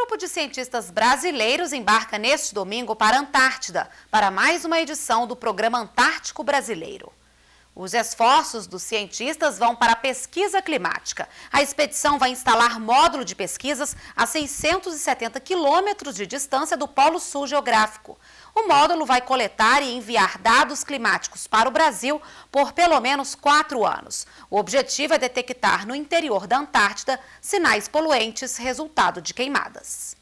grupo de cientistas brasileiros embarca neste domingo para a Antártida, para mais uma edição do Programa Antártico Brasileiro. Os esforços dos cientistas vão para a pesquisa climática. A expedição vai instalar módulo de pesquisas a 670 quilômetros de distância do Polo Sul geográfico. O módulo vai coletar e enviar dados climáticos para o Brasil por pelo menos quatro anos. O objetivo é detectar no interior da Antártida sinais poluentes resultado de queimadas.